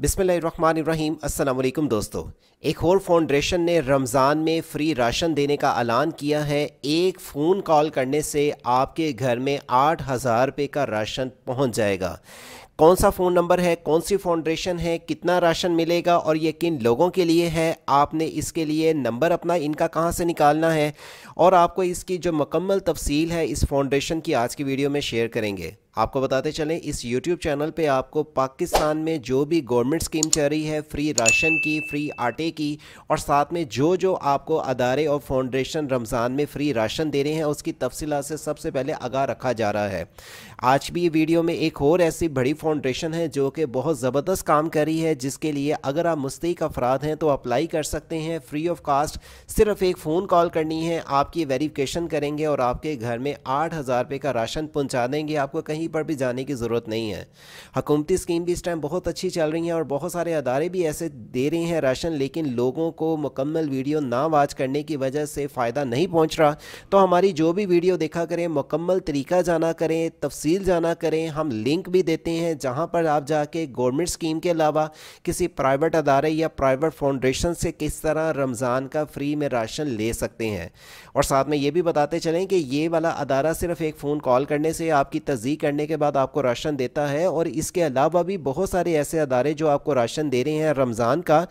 बिसमीम अल्लाम दोस्तों एक और फाउंडेशन ने रमज़ान में फ्री राशन देने का ऐलान किया है एक फ़ोन कॉल करने से आपके घर में आठ हज़ार रुपये का राशन पहुंच जाएगा कौन सा फ़ोन नंबर है कौन सी फाउंडेशन है कितना राशन मिलेगा और ये किन लोगों के लिए है आपने इसके लिए नंबर अपना इनका कहाँ से निकालना है और आपको इसकी जो मकम्मल तफसील है इस फाउंडेशन की आज की वीडियो में शेयर करेंगे आपको बताते चलें इस YouTube चैनल पे आपको पाकिस्तान में जो भी गवर्नमेंट स्कीम चल रही है फ्री राशन की फ्री आटे की और साथ में जो जो आपको अदारे और फाउंडेशन रमज़ान में फ्री राशन दे रहे हैं उसकी तफसीला से सबसे पहले आगाह रखा जा रहा है आज भी वीडियो में एक और ऐसी बड़ी फाउंडेशन है जो कि बहुत ज़बरदस्त काम कर रही है जिसके लिए अगर आप मुस्तक अफराद हैं तो अप्लाई कर सकते हैं फ्री ऑफ कास्ट सिर्फ एक फ़ोन कॉल करनी है आपकी वेरिफिकेशन करेंगे और आपके घर में आठ हज़ार रुपये का राशन पहुँचा देंगे आपको कहीं पर भी जाने की ज़रूरत नहीं है हकूमती स्कीम भी इस टाइम बहुत अच्छी चल रही है और बहुत सारे अदारे भी ऐसे दे रहे हैं राशन लेकिन लोगों को मुकम्मल वीडियो ना वाच करने की वजह से फ़ायदा नहीं पहुँच रहा तो हमारी जो भी वीडियो देखा करें मुकम्मल तरीका जाना करें तफसील जाना करें हम लिंक भी देते हैं हैं जहाँ पर आप जाके गवर्नमेंट स्कीम के अलावा किसी प्राइवेट अदारे या प्राइवेट फाउंडेशन से किस तरह रमज़ान का फ्री में राशन ले सकते हैं और साथ में ये भी बताते चलें कि ये वाला अदारा सिर्फ एक फ़ोन कॉल करने से आपकी तस्दीक करने के बाद आपको राशन देता है और इसके अलावा भी बहुत सारे ऐसे अदारे जो आपको राशन दे रहे हैं रमज़ान का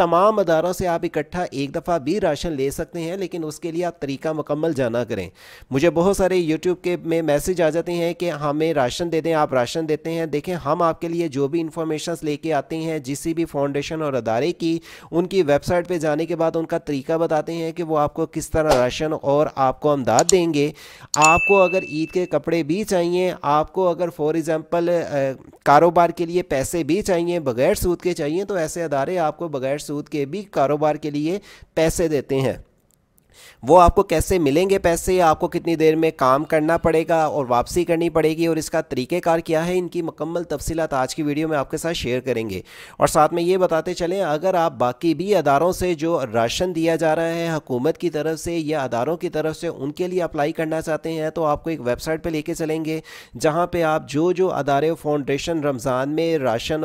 तमाम अदारों से आप इकट्ठा एक दफ़ा भी राशन ले सकते हैं लेकिन उसके लिए आप तरीका मुकम्मल जाना करें मुझे बहुत सारे यूट्यूब के में मैसेज आ जाते हैं कि हमें राशन दे दें आप राशन देते हैं देखें हम आपके लिए जो भी इंफॉर्मेशन लेके आते हैं जिस भी फाउंडेशन और अदारे की उनकी वेबसाइट पर जाने के बाद उनका तरीका बताते हैं कि वो आपको किस तरह राशन और आपको अमदाद देंगे आपको अगर ईद के कपड़े भी चाहिए आपको अगर फॉर एग्ज़ाम्पल कारोबार के लिए पैसे भी चाहिए बगैर सूद के चाहिए तो ऐसे अदारे आपको बगैर सूद के भी कारोबार के लिए पैसे देते हैं वो आपको कैसे मिलेंगे पैसे आपको कितनी देर में काम करना पड़ेगा और वापसी करनी पड़ेगी और इसका तरीक़ेकार क्या है इनकी मकम्मल तफसीत आज की वीडियो में आपके साथ शेयर करेंगे और साथ में ये बताते चलें अगर आप बाकी भी अदारों से जो राशन दिया जा रहा है हकूमत की तरफ से या अदारों की तरफ से उनके लिए अप्लाई करना चाहते हैं तो आपको एक वेबसाइट पर लेके चलेंगे जहाँ पर आप जो जो अदारे फाउंडेशन रमज़ान में राशन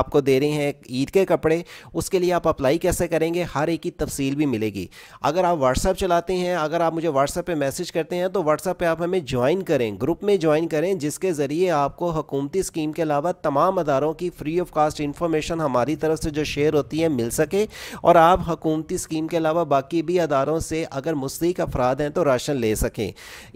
आपको दे रहे हैं ईद के कपड़े उसके लिए आप अप्लाई कैसे करेंगे हर एक की तफसील भी मिलेगी अगर आप व्हाट्सअप चलाते हैं अगर आप मुझे व्हाट्सअप पे मैसेज करते हैं तो व्हाट्सअप पे आप हमें ज्वाइन करें ग्रुप में ज्वाइन करें जिसके ज़रिए आपको हकूमती स्कीम के अलावा तमाम अदारों की फ्री ऑफ कास्ट इन्फॉर्मेशन हमारी तरफ से जो शेयर होती है मिल सके और आप हकूमती स्कीम के अलावा बाकी भी अदारों से अगर मुस्तक अफराद हैं तो राशन ले सकें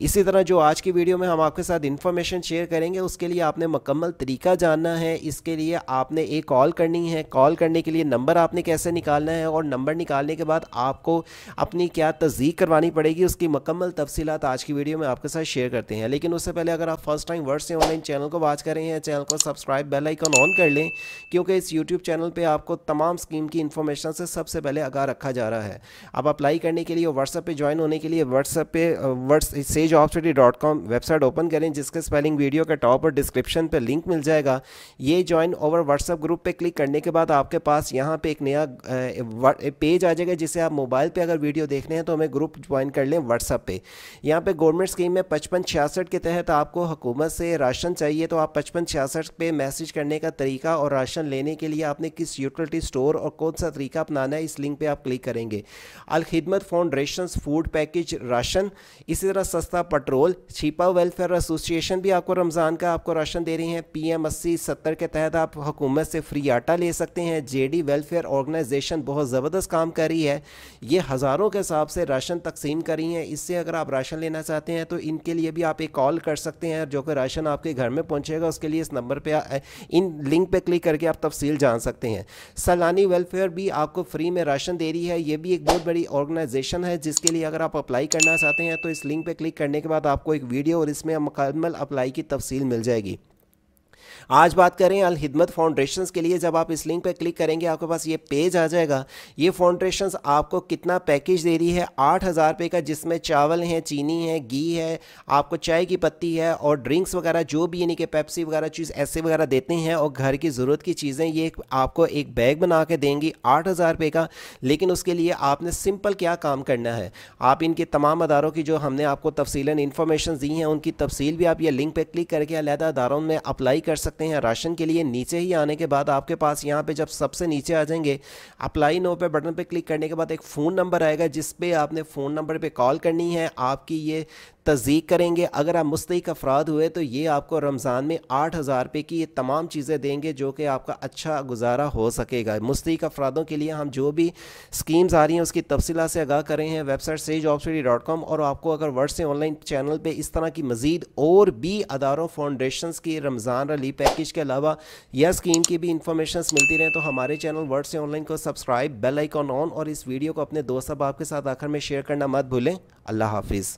इसी तरह जो आज की वीडियो में हम आपके साथ इन्फॉर्मेशन शेयर करेंगे उसके लिए आपने मकम्मल तरीका जानना है इसके लिए आपने एक कॉल करनी है कॉल करने के लिए नंबर आपने कैसे निकालना है और नंबर निकालने के बाद आपको अपनी क्या तस्दीक करवानी पड़ेगी उसकी मकम्मल तफसीत आज की वीडियो में आपके साथ शेयर करते हैं लेकिन उससे पहले अगर आप फर्स्ट टाइम वर्ड से ऑनलाइन चैनल को वॉच करें या चैनल को सब्सक्राइब बेल आइकन ऑन कर लें क्योंकि इस यूट्यूब चैनल पर आपको तमाम स्कीम की इन्फॉर्मेशन से सबसे पहले आगा रखा जा रहा है आप अप्लाई करने के लिए व्हाट्सएप पर ज्वाइन होने के लिए व्हाट्सएप पे वर्ड से डॉट कॉम वेबसाइट ओपन करें जिसके स्पेलिंग वीडियो के टॉप और डिस्क्रिप्शन पर लिंक मिल जाएगा ये ज्वाइन ओवर व्हाट्सएप ग्रुप पे क्लिक करने के बाद आपके पास यहाँ पे एक नया पेज आ जाएगा जिसे आप मोबाइल पे अगर वीडियो देख देखने हैं तो हमें ग्रुप ज्वाइन कर लें व्हाट्सअप पे यहाँ पे गवर्नमेंट स्कीम में पचपन छियासठ के तहत आपको हुकूमत से राशन चाहिए तो आप पचपन छियासठ पे मैसेज करने का तरीका और राशन लेने के लिए आपने किस यूटिलिटी स्टोर और कौन सा तरीका अपनाना है इस लिंक पर आप क्लिक करेंगे Alkhidmat fund ration food package ration इसी तरह सस्ता पेट्रोल छिपा वेलफेयर एसोसिएशन भी आपको रमज़ान का आपको राशन दे रही हैं पी एम अस्सी सत्तर के तहत आप हुकूमत से फ्री आटा ले सकते हैं जे डी वेलफेयर ऑर्गेनाइजेशन बहुत ज़बरदस्त काम कर रही है ये हज़ारों के साहब से राशन तकसीम करी हैं इससे अगर आप राशन लेना चाहते हैं तो इनके लिए भी आप एक कॉल कर सकते हैं जो कि राशन आपके घर में पहुँचेगा उसके लिए इस नंबर पर इन लिंक पर क्लिक करके आप तफसील जान सकते हैं सैलानी वेलफेयर भी आपको फ्री में राशन दे रही है ये भी एक बहुत बड़ी ऑर्गेनाइजेशन है जिसके लिए अगर आप अप्लाई करना चाहते हैं तो इस लिंक पर क्लिक करने के बाद आपको एक वीडियो और इसमें मुकदमल अप्लाई की तफसील मिल जाएगी आज बात करें अल हिदमत फाउंडेशन के लिए जब आप इस लिंक पर क्लिक करेंगे आपके पास ये पेज आ जाएगा ये फाउंडेशन आपको कितना पैकेज दे रही है आठ हज़ार रुपये का जिसमें चावल हैं चीनी है घी है आपको चाय की पत्ती है और ड्रिंक्स वगैरह जो भी यानी कि पेप्सी वगैरह चीज़ ऐसे वगैरह देते हैं और घर की ज़रूरत की चीज़ें ये आपको एक बैग बना के देंगी आठ हज़ार रुपये का लेकिन उसके लिए आपने सिंपल क्या काम करना है आप इनके तमाम अदारों की जो हमने आपको तफसीला इन्फॉर्मेशन दी हैं उनकी तफसील भी आप ये लिंक पर क्लिक करके अलहदा अदारों में अप्लाई कर सकते हैं राशन के लिए नीचे ही आने के बाद आपके पास यहाँ पे जब सबसे नीचे आ जाएंगे अप्लाई नो पे बटन पे क्लिक करने के बाद एक फ़ोन नंबर आएगा जिस पे आपने फ़ोन नंबर पे कॉल करनी है आपकी ये तस्दीक करेंगे अगर आप मुस्तक अफराद हुए तो ये आपको रमज़ान में आठ हज़ार रुपये की ये तमाम चीज़ें देंगे जो कि आपका अच्छा गुजारा हो सकेगा मुस्तक अफरादों के लिए हम जो भी स्कीम्स आ रही हैं उसकी तफसीला से आगाह करें हैं वेबसाइट से जॉब डॉट कॉम और आपको अगर वर्ड से ऑनलाइन चैनल पर इस तरह की मज़ीद और भी अदारों फाउंडेशन की रमज़ान रलीफ पैकेज के अलावा यह स्कीम की भी इन्फॉर्मेशन मिलती रहे तो हमारे चैनल वर्ड से ऑनलाइन को सब्सक्राइब बेल आइकॉन ऑन और इस वीडियो को अपने दोस्त अब आपके साथ आखिर में शेयर करना मत भूलें अल्लाह हाफिज़